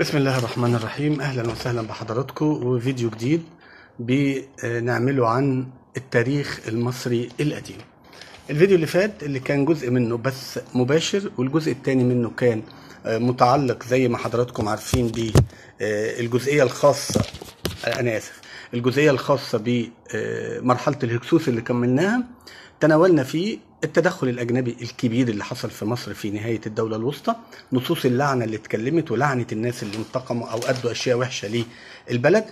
بسم الله الرحمن الرحيم اهلا وسهلا بحضراتكم وفيديو جديد بنعمله عن التاريخ المصري القديم الفيديو اللي فات اللي كان جزء منه بث مباشر والجزء الثاني منه كان آه، متعلق زي ما حضراتكم عارفين بالجزئيه آه، الخاصه آه، انا اسف الجزئيه الخاصه بمرحله الهكسوس اللي كملناها تناولنا فيه التدخل الأجنبي الكبير اللي حصل في مصر في نهاية الدولة الوسطى نصوص اللعنة اللي اتكلمت ولعنة الناس اللي انتقموا أو أدوا أشياء وحشة للبلد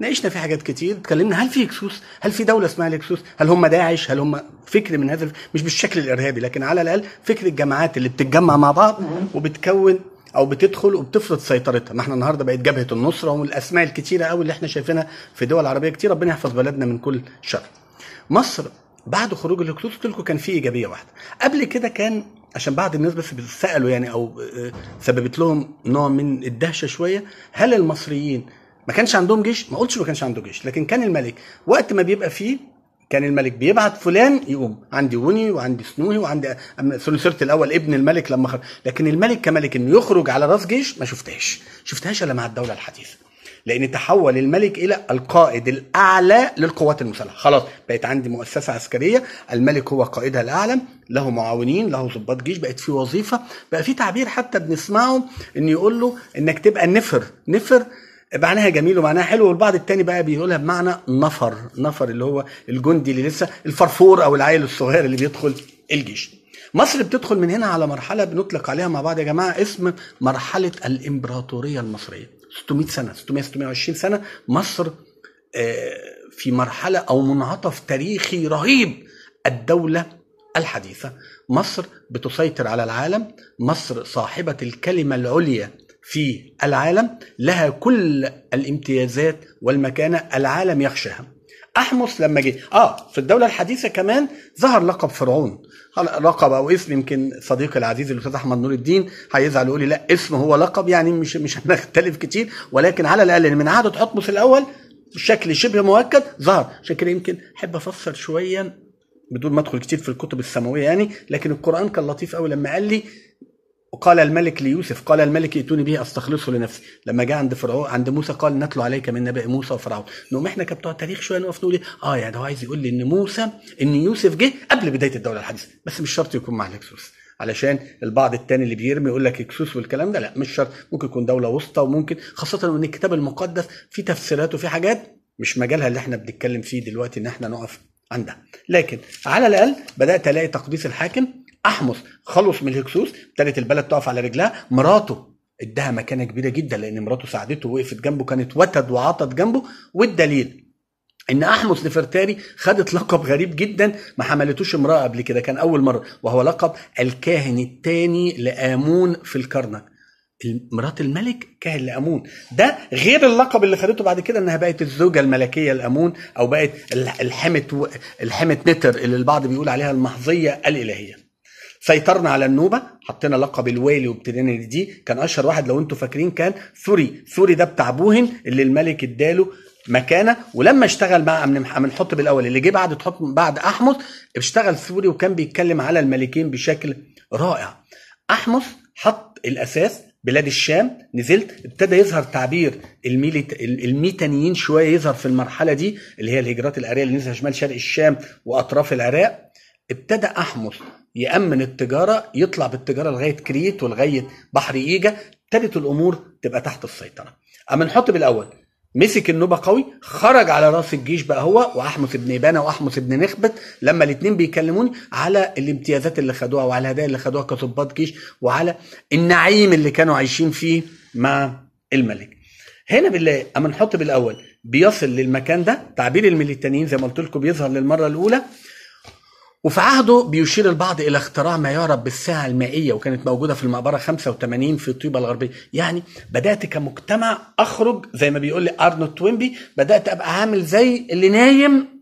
ناقشنا في حاجات كتير اتكلمنا هل في اكسوس هل في دوله اسمها الاكسوس هل هم داعش هل هم فكر من هذا مش بالشكل الارهابي لكن على الاقل فكر الجماعات اللي بتتجمع مع بعض وبتكون او بتدخل وبتفرض سيطرتها ما احنا النهارده بقت جبهه النصره والاسماء الكتيره قوي اللي احنا شايفينها في دول عربيه كتير ربنا يحفظ بلدنا من كل شر مصر بعد خروج الهكسوس قلت لكم كان في ايجابيه واحده قبل كده كان عشان بعض الناس بس بتسالوا يعني او آه، سببت لهم نوع من الدهشه شويه هل المصريين ما كانش عندهم جيش ما قلتش ما كانش عنده جيش لكن كان الملك وقت ما بيبقى فيه كان الملك بيبعت فلان يقوم عندي وني وعندي سنوهي وعندي سلسله الاول ابن الملك لما خرج لكن الملك كملك انه يخرج على راس جيش ما شفتهاش شفتهاش الا مع الدوله الحديثه لان تحول الملك الى القائد الاعلى للقوات المسلحه خلاص بقت عندي مؤسسه عسكريه الملك هو قائدها الاعلى له معاونين له ضباط جيش بقت في وظيفه بقى في تعبير حتى بنسمعه ان يقول له انك تبقى نفر نفر معناها جميل ومعناها حلو والبعض التاني بقى بيقولها بمعنى نفر نفر اللي هو الجندي اللي لسه الفرفور او العيل الصغير اللي بيدخل الجيش مصر بتدخل من هنا على مرحله بنطلق عليها مع بعض يا جماعه اسم مرحله الامبراطوريه المصريه 600 سنه 600 620 سنه مصر آه، في مرحله او منعطف تاريخي رهيب الدوله الحديثه مصر بتسيطر على العالم مصر صاحبه الكلمه العليا في العالم لها كل الامتيازات والمكانه العالم يخشاها احمس لما جه اه في الدوله الحديثه كمان ظهر لقب فرعون لقب او اسم يمكن صديقي العزيز الاستاذ احمد نور الدين هيزعل يقول لي لا اسم هو لقب يعني مش مش هنختلف كتير ولكن على الاقل من عهد حتمس الاول بشكل شبه مؤكد ظهر عشان كده يمكن احب افسر شويه بدون ما ادخل كتير في الكتب السماويه يعني لكن القران كان لطيف قوي لما قال لي وقال الملك ليوسف قال الملك ائتوني به استخلصه لنفسي لما جاء عند فرعون عند موسى قال نتلو عليك من نبأ موسى وفرعون نقوم احنا كبتوع تاريخ شويه نقف نقول إيه؟ اه يعني هو عايز يقول لي ان موسى ان يوسف جه قبل بدايه الدوله الحديثه بس مش شرط يكون مع الهكسوس علشان البعض التاني اللي بيرمي يقول لك اكسوس والكلام ده لا مش شرط ممكن يكون دوله وسطى وممكن خاصه ان الكتاب المقدس فيه تفسيرات وفيه حاجات مش مجالها اللي احنا بنتكلم فيه دلوقتي ان احنا نقف عندها لكن على الاقل بدات الاقي تقديس الحاكم احمص خلص من الهكسوس ابتدت البلد تقف على رجلها مراته اداها مكانه كبيره جدا لان مراته ساعدته ووقفت جنبه كانت وتد وعطت جنبه والدليل ان احمص نفرتاري خدت لقب غريب جدا ما حملتوش امراه قبل كده كان اول مره وهو لقب الكاهن الثاني لامون في الكرنك مرات الملك كاهن لامون ده غير اللقب اللي خدته بعد كده انها بقت الزوجه الملكيه لامون او بقت الحمت الحمت نتر اللي البعض بيقول عليها المحظيه الالهيه سيطرنا على النوبه حطينا لقب الوالي وابتدينا دي كان اشهر واحد لو انتم فاكرين كان ثوري ثوري ده بتاع بوهن اللي الملك اداله مكانه ولما اشتغل مع من حطب بالاول اللي جه بعد بعد احمص اشتغل ثوري وكان بيتكلم على الملكين بشكل رائع احمص حط الاساس بلاد الشام نزلت ابتدى يظهر تعبير الميتانيين شويه يظهر في المرحله دي اللي هي الهجرات الاريه اللي نزلت شمال شرق الشام واطراف العراق ابتدى احمص يامن التجاره يطلع بالتجاره لغايه كريت ولغايه بحر ايجا ابتدت الامور تبقى تحت السيطره اما نحط بالاول مسك النوبه قوي خرج على راس الجيش بقى هو واحمس بن ابانه واحمس بن نخبت لما الاثنين بيكلموني على الامتيازات اللي خدوها وعلى الهدايا اللي خدوها كظباط جيش وعلى النعيم اللي كانوا عايشين فيه مع الملك هنا بالله اما نحط بالاول بيصل للمكان ده تعبير الميليتانيين زي ما قلت لكم بيظهر للمره الاولى وفي عهده بيشير البعض الى اختراع ما يعرف بالساعه المائيه وكانت موجوده في المقبره 85 في طيبه الغربيه، يعني بدات كمجتمع اخرج زي ما بيقول لي ارنولد توينبي بدات ابقى عامل زي اللي نايم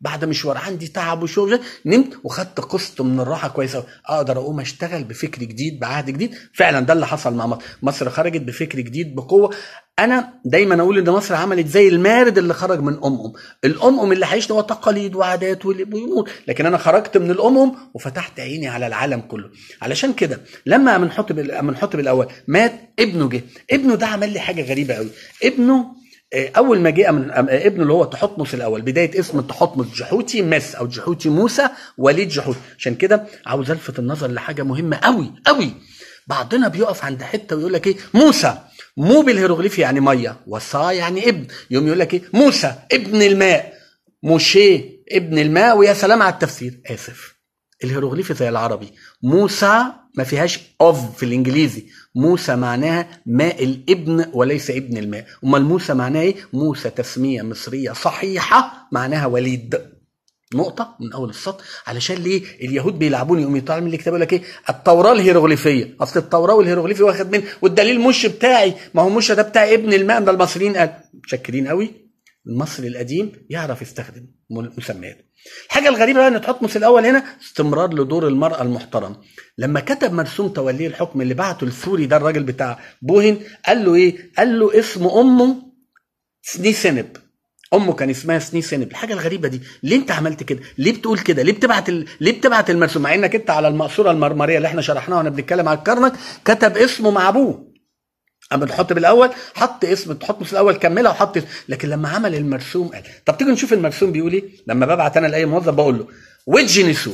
بعد مشوار عندي تعب وشغل نمت وخدت قسط من الراحه كويسه اقدر اقوم اشتغل بفكر جديد بعهد جديد فعلا ده اللي حصل مع مصر مصر خرجت بفكر جديد بقوه انا دايما اقول ان مصر عملت زي المارد اللي خرج من امم الامم اللي هيعيشنا هو تقاليد وعادات والبيوت لكن انا خرجت من الامم وفتحت عيني على العالم كله علشان كده لما منحط بال... منحط بالاول مات ابنه جه ابنه ده عمل لي حاجه غريبه قوي ابنه آه، اول ما جه آه، ابنه اللي هو تحتمس الاول بدايه اسم تحتمس جحوتي مس او جحوتي موسى وليد جحوت عشان كده عاوز الفت النظر لحاجه مهمه قوي قوي بعضنا بيقف عند حته ويقول لك ايه موسى مو بالهيروغليفي يعني ميه وصا يعني ابن يوم يقول لك ايه موسى ابن الماء موشيه ابن الماء ويا سلام على التفسير اسف الهيروغليفي زي العربي موسى ما فيهاش اوف في الانجليزي موسى معناها ماء الابن وليس ابن الماء امال موسى معناها ايه موسى تسميه مصريه صحيحه معناها وليد نقطه من اول السطر علشان ليه اليهود بيلعبون يقوم يطلع من الكتاب يقول لك ايه التوراه الهيروغليفيه اصل التوراه والهيروغليفي واخد من والدليل مش بتاعي ما هو مش ده بتاع ابن الماء ده المصريين قال متشكرين قوي المصري القديم يعرف يستخدم مسمياته الحاجة الغريبة بقى ان تحتمس الاول هنا استمرار لدور المرأة المحترم لما كتب مرسوم تولي الحكم اللي بعته السوري ده الراجل بتاع بوهن قال له ايه قال له اسم امه سني سنب امه كان اسمها سني سنب الحاجه الغريبه دي ليه انت عملت كده ليه بتقول كده ليه بتبعت ال... ليه بتبعت المرسوم مع انك انت على المقصوره المرمريه اللي احنا شرحناها واحنا بنتكلم على الكرنك كتب اسمه مع ابوه اما تحط بالاول حط اسم تحط في الاول كملها وحط لكن لما عمل المرسوم قال طب تيجي نشوف المرسوم بيقول ايه لما ببعت انا لاي موظف بقول له وجنسو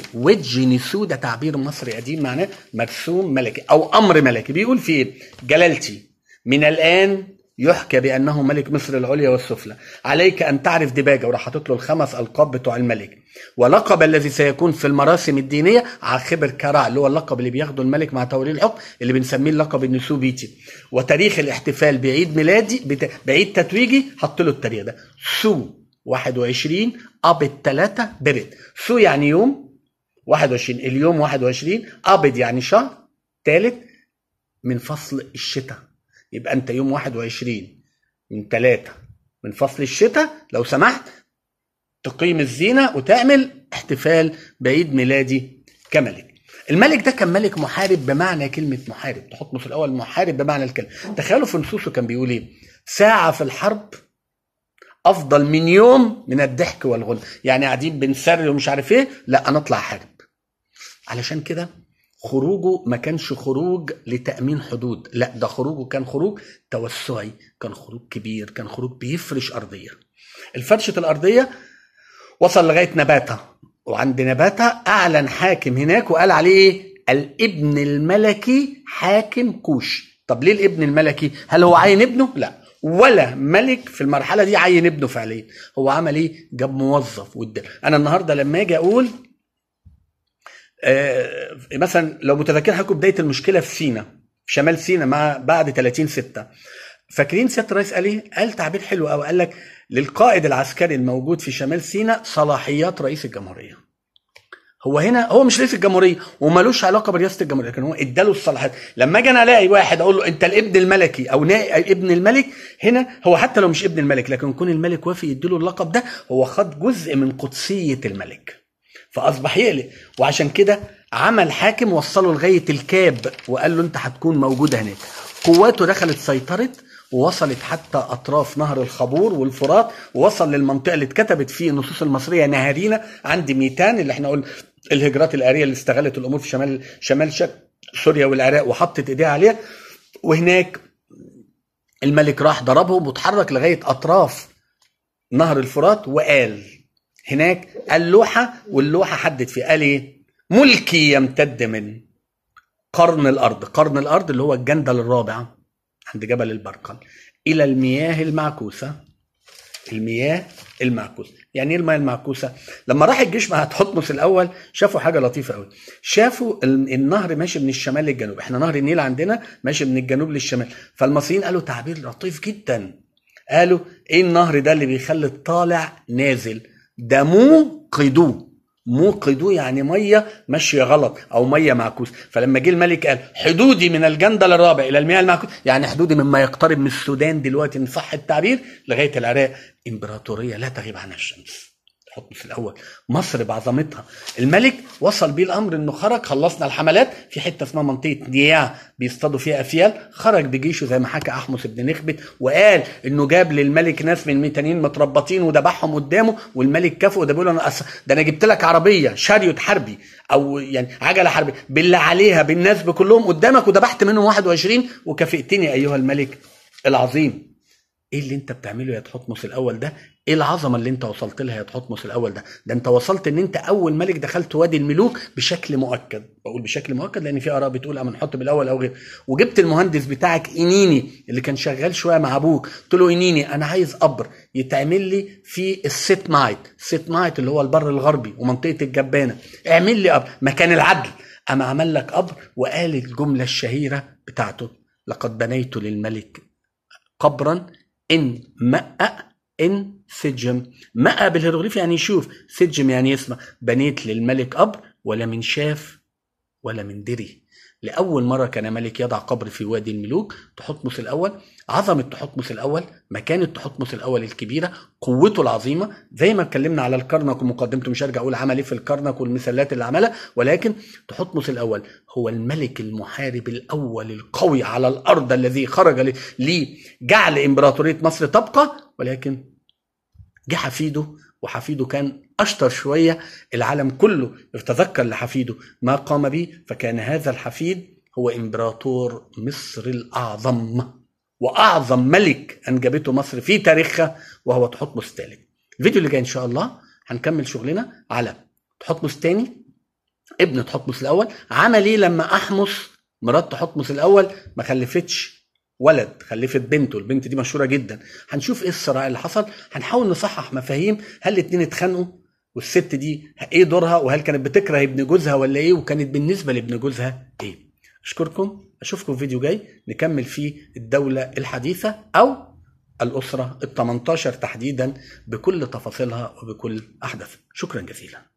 نسو ده تعبير مصري قديم معناه مرسوم ملكي او امر ملكي بيقول ايه جلالتي من الان يحكى بأنه ملك مصر العليا والسفلى عليك أن تعرف دباجة وراح حاطط له الخمس ألقاب بتوع الملك ولقب الذي سيكون في المراسم الدينية عاخبر كرع اللي هو اللقب اللي بياخده الملك مع تولي الحكم اللي بنسميه اللقب النسوبيتي وتاريخ الاحتفال بعيد ميلادي بت... بعيد تتويجي حط له التاريخ ده سو 21 أبد 3 برد سو يعني يوم 21 اليوم 21 أبد يعني شهر ثالث من فصل الشتاء يبقى انت يوم 21 من 3 من فصل الشتاء لو سمحت تقيم الزينة وتعمل احتفال بعيد ميلادي كملك الملك ده كان ملك محارب بمعنى كلمة محارب تحطه في الأول محارب بمعنى الكلمة تخيلوا في نصوصه كان بيقول إيه ساعة في الحرب أفضل من يوم من الضحك والغل يعني قاعدين بنسر ومش عارف إيه لا أنا أطلع احارب. علشان كده خروجه ما كانش خروج لتأمين حدود لا ده خروجه كان خروج توسعي كان خروج كبير كان خروج بيفرش أرضية الفرشة الأرضية وصل لغاية نباتة وعند نباتة أعلن حاكم هناك وقال عليه إيه الابن الملكي حاكم كوش طب ليه الابن الملكي هل هو عين ابنه لا ولا ملك في المرحلة دي عين ابنه فعليا هو عمل ايه جاب موظف وده انا النهاردة لما اجي اقول آه، مثلا لو متذكر حضرتك بدايه المشكله في سينا في شمال سينا مع بعد 30 6 فاكرين سياده الرئيس قال ايه؟ قال تعبير حلو قوي قال لك للقائد العسكري الموجود في شمال سينا صلاحيات رئيس الجمهوريه. هو هنا هو مش رئيس الجمهوريه ومالوش علاقه برئاسه الجمهوريه لكن هو اداله الصلاحيات لما اجي انا الاقي واحد اقول له انت الابن الملكي او ابن الملك هنا هو حتى لو مش ابن الملك لكن يكون الملك وافي يديله اللقب ده هو خد جزء من قدسيه الملك فاصبح يقلق وعشان كده عمل حاكم وصله لغايه الكاب وقال له انت هتكون موجود هناك قواته دخلت سيطرت ووصلت حتى اطراف نهر الخبور والفرات ووصل للمنطقه اللي اتكتبت فيه النصوص المصريه نهارينا عند ميتان اللي احنا قلنا الهجرات الاريه اللي استغلت الامور في شمال شمال شرق سوريا والعراق وحطت ايديها عليها وهناك الملك راح ضربهم وتحرك لغايه اطراف نهر الفرات وقال هناك اللوحه واللوحه حدد في قال ايه ملكي يمتد من قرن الارض قرن الارض اللي هو الجندل الرابع عند جبل البرقل الى المياه المعكوسه المياه المعكوسه يعني ايه المياه المعكوسه لما راح الجيش مع تحتمس الاول شافوا حاجه لطيفه قوي شافوا النهر ماشي من الشمال للجنوب احنا نهر النيل عندنا ماشي من الجنوب للشمال فالمصريين قالوا تعبير لطيف جدا قالوا ايه النهر ده اللي بيخلي الطالع نازل ده موقدو موقدو يعني ميه ماشيه غلط او ميه معكوس فلما جه الملك قال حدودي من الجندل الرابع الى المياه المعكوس يعني حدودي مما يقترب من السودان دلوقتي ان صح التعبير لغايه العراق امبراطوريه لا تغيب عنها الشمس حط في الاول مصر بعظمتها الملك وصل بيه الامر انه خرج خلصنا الحملات في حته اسمها منطقه نيا بيصطادوا فيها افيال خرج بجيشه زي ما حكى احمس بن نخبت وقال انه جاب للملك ناس من ميتانيين متربطين وذبحهم قدامه والملك كافئه ده بيقول انا أس... ده انا جبت لك عربيه شاريوت حربي او يعني عجله حربي باللي عليها بالناس بكلهم قدامك وذبحت منهم 21 وكافئتني ايها الملك العظيم ايه اللي انت بتعمله يا تحتمس الاول ده ايه العظمه اللي انت وصلت لها يا تحتمس الاول ده ده انت وصلت ان انت اول ملك دخلت وادي الملوك بشكل مؤكد بقول بشكل مؤكد لان في اراء بتقول اما نحط بالاول او غير وجبت المهندس بتاعك انيني اللي كان شغال شويه مع ابوك قلت له انيني انا عايز قبر يتعمل لي في السيت مايت السيت مايت اللي هو البر الغربي ومنطقه الجبانه اعمل لي قبر مكان العدل اما عمل لك قبر وقال الجمله الشهيره بتاعته لقد بنيت للملك قبرا إن مأ إن ثجم مأ بالهيروغليف يعني يشوف ثجم يعني يسمع بنيت للملك قبر ولا من شاف ولا من دري لأول مرة كان ملك يضع قبر في وادي الملوك تحتمس الأول عظمة تحتمس الأول مكانة تحتمس الأول الكبيرة قوته العظيمة زي ما اتكلمنا على الكرنك ومقدمته مش هرجع أقول عمل إيه في الكرنك والمثالات اللي عملها ولكن تحتمس الأول هو الملك المحارب الأول القوي على الأرض الذي خرج لجعل إمبراطورية مصر تبقى ولكن جه حفيده وحفيده كان أشطر شوية العالم كله يتذكر لحفيده ما قام به فكان هذا الحفيد هو إمبراطور مصر الأعظم وأعظم ملك أنجبته مصر في تاريخها وهو تحتمس الثالث الفيديو اللي جاي إن شاء الله هنكمل شغلنا على تحتمس الثاني ابن تحتمس الأول عمل إيه لما أحمس مرات تحتمس الأول ما خلفتش ولد خلفت بنته البنت دي مشهوره جدا هنشوف ايه الصراع اللي حصل هنحاول نصحح مفاهيم هل الاثنين اتخانقوا والست دي ايه دورها وهل كانت بتكره ابن جوزها ولا ايه وكانت بالنسبه لابن جوزها ايه اشكركم اشوفكم في فيديو جاي نكمل فيه الدوله الحديثه او الاسره ال 18 تحديدا بكل تفاصيلها وبكل احداثها شكرا جزيلا